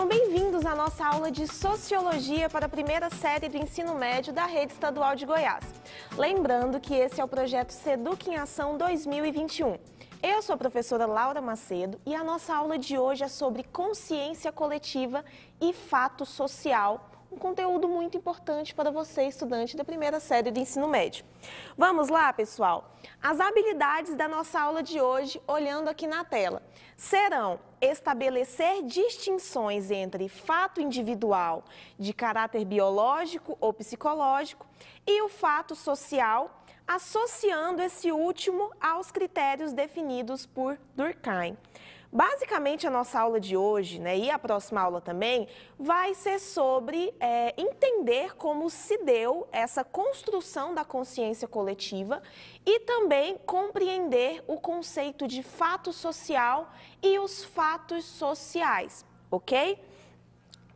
Sejam bem-vindos à nossa aula de Sociologia para a primeira série do ensino médio da Rede Estadual de Goiás. Lembrando que esse é o projeto Seduc em Ação 2021. Eu sou a professora Laura Macedo e a nossa aula de hoje é sobre consciência coletiva e fato social um conteúdo muito importante para você, estudante da primeira série do ensino médio. Vamos lá, pessoal? As habilidades da nossa aula de hoje, olhando aqui na tela, serão estabelecer distinções entre fato individual de caráter biológico ou psicológico e o fato social, associando esse último aos critérios definidos por Durkheim. Basicamente, a nossa aula de hoje, né, e a próxima aula também, vai ser sobre é, entender como se deu essa construção da consciência coletiva e também compreender o conceito de fato social e os fatos sociais, ok?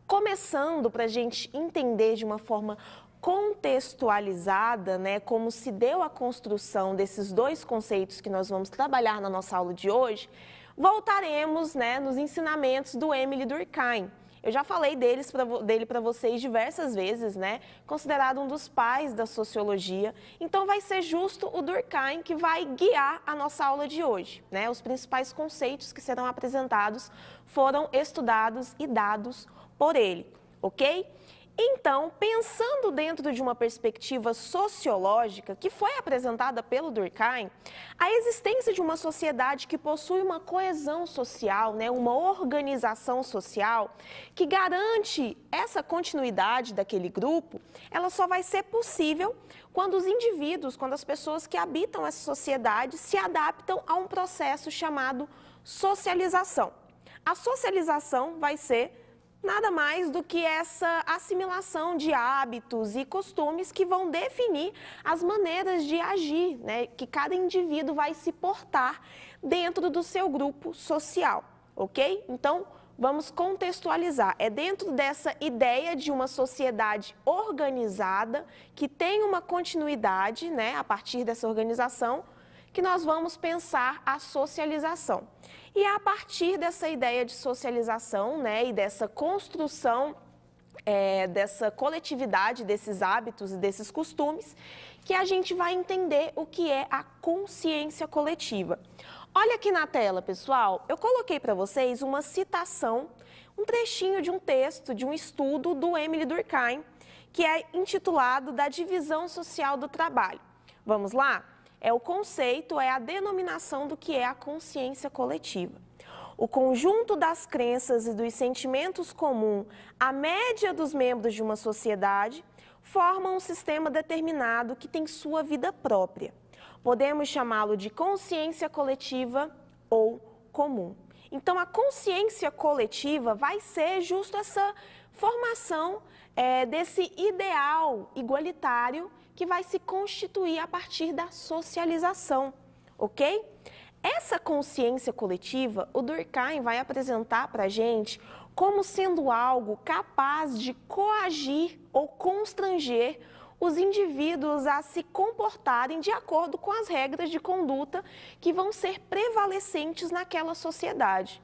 Começando para a gente entender de uma forma contextualizada, né, como se deu a construção desses dois conceitos que nós vamos trabalhar na nossa aula de hoje, voltaremos, né, nos ensinamentos do Emily Durkheim. Eu já falei deles pra, dele para vocês diversas vezes, né? Considerado um dos pais da sociologia. Então, vai ser justo o Durkheim que vai guiar a nossa aula de hoje, né? Os principais conceitos que serão apresentados foram estudados e dados por ele, ok? Então, pensando dentro de uma perspectiva sociológica que foi apresentada pelo Durkheim, a existência de uma sociedade que possui uma coesão social, né, uma organização social que garante essa continuidade daquele grupo, ela só vai ser possível quando os indivíduos, quando as pessoas que habitam essa sociedade se adaptam a um processo chamado socialização. A socialização vai ser nada mais do que essa assimilação de hábitos e costumes que vão definir as maneiras de agir, né, que cada indivíduo vai se portar dentro do seu grupo social, ok? Então, vamos contextualizar. É dentro dessa ideia de uma sociedade organizada, que tem uma continuidade, né, a partir dessa organização, que nós vamos pensar a socialização. E é a partir dessa ideia de socialização né, e dessa construção é, dessa coletividade, desses hábitos e desses costumes, que a gente vai entender o que é a consciência coletiva. Olha aqui na tela, pessoal, eu coloquei para vocês uma citação, um trechinho de um texto, de um estudo do Emily Durkheim, que é intitulado Da Divisão Social do Trabalho. Vamos lá? é o conceito, é a denominação do que é a consciência coletiva. O conjunto das crenças e dos sentimentos comum, a média dos membros de uma sociedade, forma um sistema determinado que tem sua vida própria. Podemos chamá-lo de consciência coletiva ou comum. Então, a consciência coletiva vai ser justo essa formação é, desse ideal igualitário que vai se constituir a partir da socialização, ok? Essa consciência coletiva, o Durkheim vai apresentar para a gente como sendo algo capaz de coagir ou constranger os indivíduos a se comportarem de acordo com as regras de conduta que vão ser prevalecentes naquela sociedade.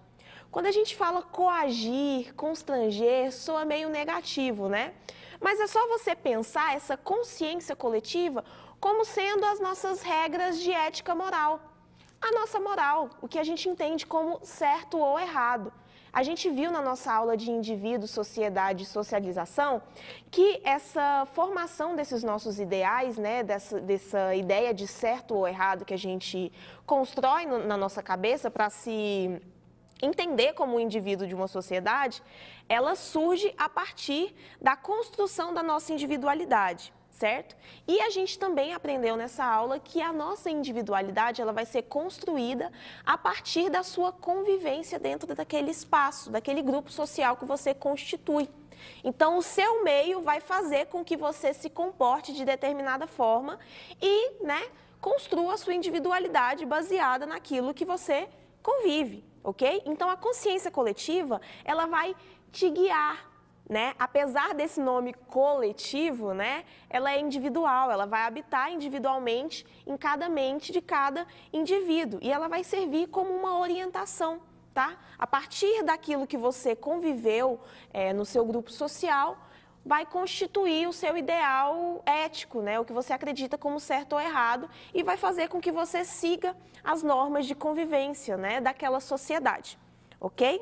Quando a gente fala coagir, constranger, soa meio negativo, né? Mas é só você pensar essa consciência coletiva como sendo as nossas regras de ética moral. A nossa moral, o que a gente entende como certo ou errado. A gente viu na nossa aula de indivíduo, sociedade e socialização que essa formação desses nossos ideais, né, dessa, dessa ideia de certo ou errado que a gente constrói no, na nossa cabeça para se entender como um indivíduo de uma sociedade, ela surge a partir da construção da nossa individualidade certo? E a gente também aprendeu nessa aula que a nossa individualidade ela vai ser construída a partir da sua convivência dentro daquele espaço, daquele grupo social que você constitui. Então, o seu meio vai fazer com que você se comporte de determinada forma e, né, construa a sua individualidade baseada naquilo que você convive, ok? Então a consciência coletiva, ela vai te guiar, né? Apesar desse nome coletivo, né? Ela é individual, ela vai habitar individualmente em cada mente de cada indivíduo e ela vai servir como uma orientação, tá? A partir daquilo que você conviveu é, no seu grupo social, vai constituir o seu ideal ético, né? o que você acredita como certo ou errado, e vai fazer com que você siga as normas de convivência né? daquela sociedade, ok?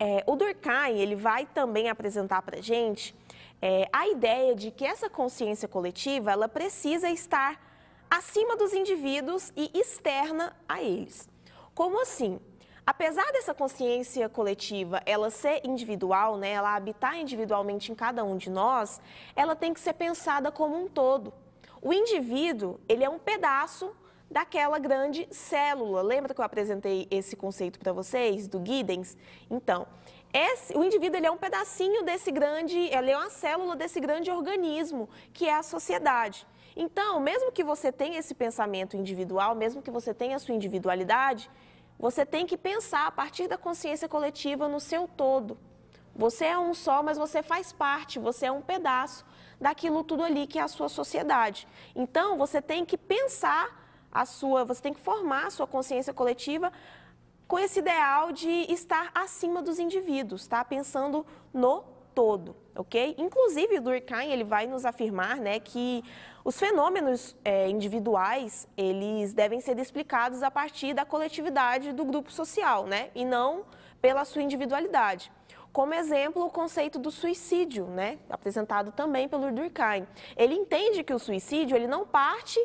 É, o Durkheim ele vai também apresentar para gente é, a ideia de que essa consciência coletiva ela precisa estar acima dos indivíduos e externa a eles. Como assim? Apesar dessa consciência coletiva ela ser individual, né, ela habitar individualmente em cada um de nós, ela tem que ser pensada como um todo. O indivíduo, ele é um pedaço daquela grande célula. Lembra que eu apresentei esse conceito para vocês do Giddens? Então, esse, o indivíduo ele é um pedacinho desse grande, ele é uma célula desse grande organismo que é a sociedade. Então, mesmo que você tenha esse pensamento individual, mesmo que você tenha a sua individualidade, você tem que pensar a partir da consciência coletiva no seu todo. Você é um só, mas você faz parte, você é um pedaço daquilo tudo ali que é a sua sociedade. Então, você tem que pensar a sua, você tem que formar a sua consciência coletiva com esse ideal de estar acima dos indivíduos, tá? Pensando no todo, ok? Inclusive, Durkheim ele vai nos afirmar, né, que os fenômenos é, individuais, eles devem ser explicados a partir da coletividade do grupo social, né? E não pela sua individualidade. Como exemplo, o conceito do suicídio, né? apresentado também pelo Durkheim. Ele entende que o suicídio ele não parte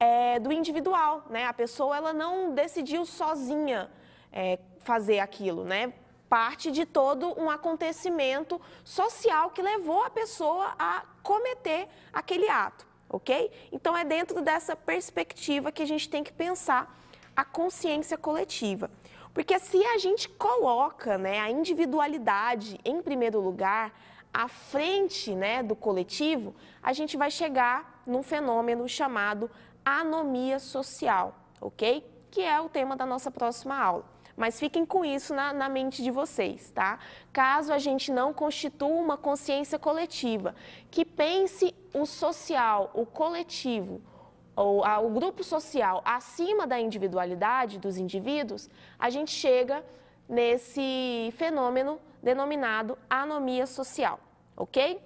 é, do individual, né? a pessoa ela não decidiu sozinha é, fazer aquilo, né? parte de todo um acontecimento social que levou a pessoa a cometer aquele ato ok? Então é dentro dessa perspectiva que a gente tem que pensar a consciência coletiva. Porque se a gente coloca né, a individualidade em primeiro lugar, à frente né, do coletivo, a gente vai chegar num fenômeno chamado anomia social, ok? Que é o tema da nossa próxima aula. Mas fiquem com isso na, na mente de vocês, tá? Caso a gente não constitua uma consciência coletiva que pense o social, o coletivo, ou o grupo social acima da individualidade dos indivíduos, a gente chega nesse fenômeno denominado anomia social, ok?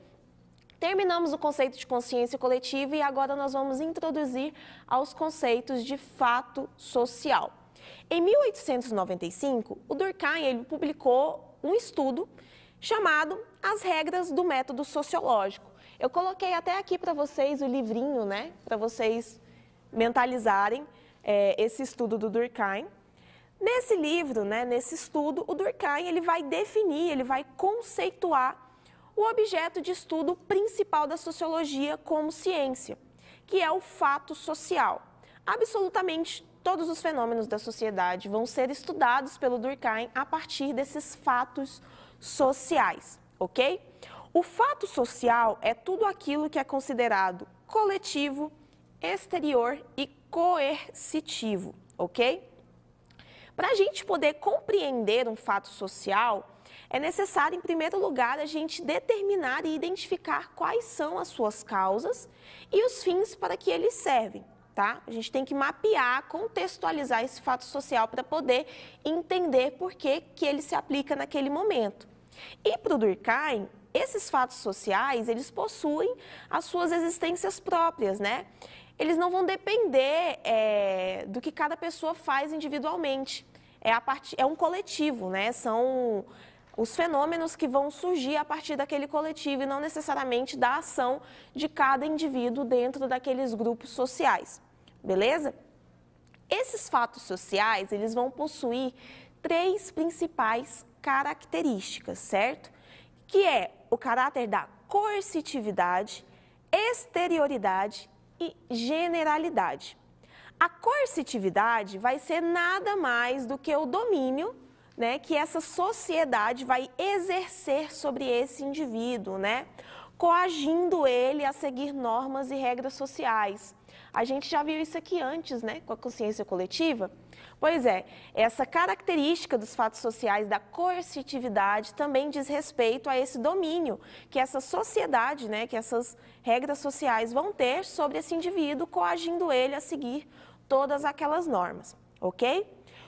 Terminamos o conceito de consciência coletiva e agora nós vamos introduzir aos conceitos de fato social. Em 1895, o Durkheim ele publicou um estudo chamado As Regras do Método Sociológico. Eu coloquei até aqui para vocês o livrinho, né, para vocês mentalizarem é, esse estudo do Durkheim. Nesse livro, né, nesse estudo, o Durkheim ele vai definir, ele vai conceituar o objeto de estudo principal da sociologia como ciência, que é o fato social. Absolutamente todos os fenômenos da sociedade vão ser estudados pelo Durkheim a partir desses fatos sociais, ok? O fato social é tudo aquilo que é considerado coletivo, exterior e coercitivo, ok? Para a gente poder compreender um fato social, é necessário, em primeiro lugar, a gente determinar e identificar quais são as suas causas e os fins para que eles servem tá? A gente tem que mapear, contextualizar esse fato social para poder entender por que, que ele se aplica naquele momento. E para o Durkheim, esses fatos sociais, eles possuem as suas existências próprias, né? Eles não vão depender é, do que cada pessoa faz individualmente. É, a part... é um coletivo, né? São os fenômenos que vão surgir a partir daquele coletivo e não necessariamente da ação de cada indivíduo dentro daqueles grupos sociais beleza? Esses fatos sociais, eles vão possuir três principais características, certo? Que é o caráter da coercitividade, exterioridade e generalidade. A coercitividade vai ser nada mais do que o domínio né, que essa sociedade vai exercer sobre esse indivíduo, né, coagindo ele a seguir normas e regras sociais. A gente já viu isso aqui antes, né, com a consciência coletiva. Pois é, essa característica dos fatos sociais da coercitividade também diz respeito a esse domínio que essa sociedade, né, que essas regras sociais vão ter sobre esse indivíduo, coagindo ele a seguir todas aquelas normas, ok?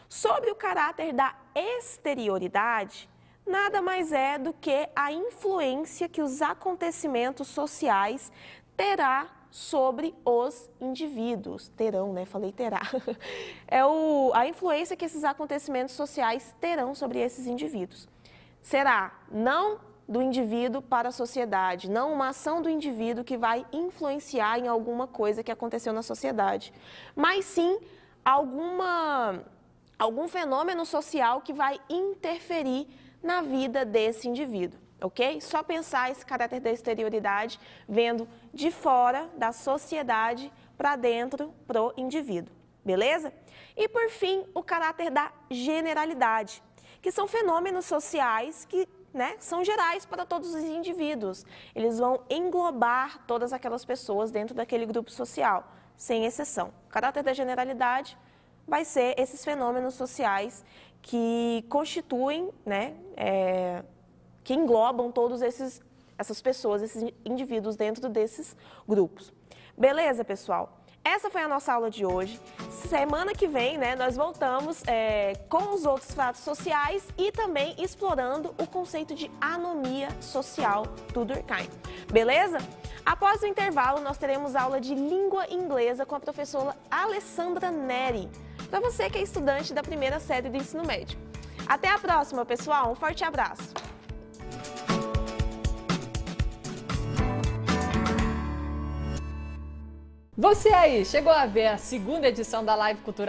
Sobre o caráter da exterioridade, nada mais é do que a influência que os acontecimentos sociais terá sobre os indivíduos. Terão, né? Falei terá. É o, a influência que esses acontecimentos sociais terão sobre esses indivíduos. Será não do indivíduo para a sociedade, não uma ação do indivíduo que vai influenciar em alguma coisa que aconteceu na sociedade, mas sim alguma algum fenômeno social que vai interferir na vida desse indivíduo ok? Só pensar esse caráter da exterioridade vendo de fora da sociedade para dentro pro indivíduo, beleza? E por fim, o caráter da generalidade, que são fenômenos sociais que né, são gerais para todos os indivíduos. Eles vão englobar todas aquelas pessoas dentro daquele grupo social, sem exceção. O caráter da generalidade vai ser esses fenômenos sociais que constituem né, é que englobam todos esses essas pessoas, esses indivíduos dentro desses grupos. Beleza, pessoal? Essa foi a nossa aula de hoje. Semana que vem, né, nós voltamos é, com os outros fatos sociais e também explorando o conceito de anomia social do Durkheim. Beleza? Após o intervalo, nós teremos aula de língua inglesa com a professora Alessandra Neri, para você que é estudante da primeira série do ensino médio. Até a próxima, pessoal. Um forte abraço. Você aí, chegou a ver a segunda edição da Live Cultural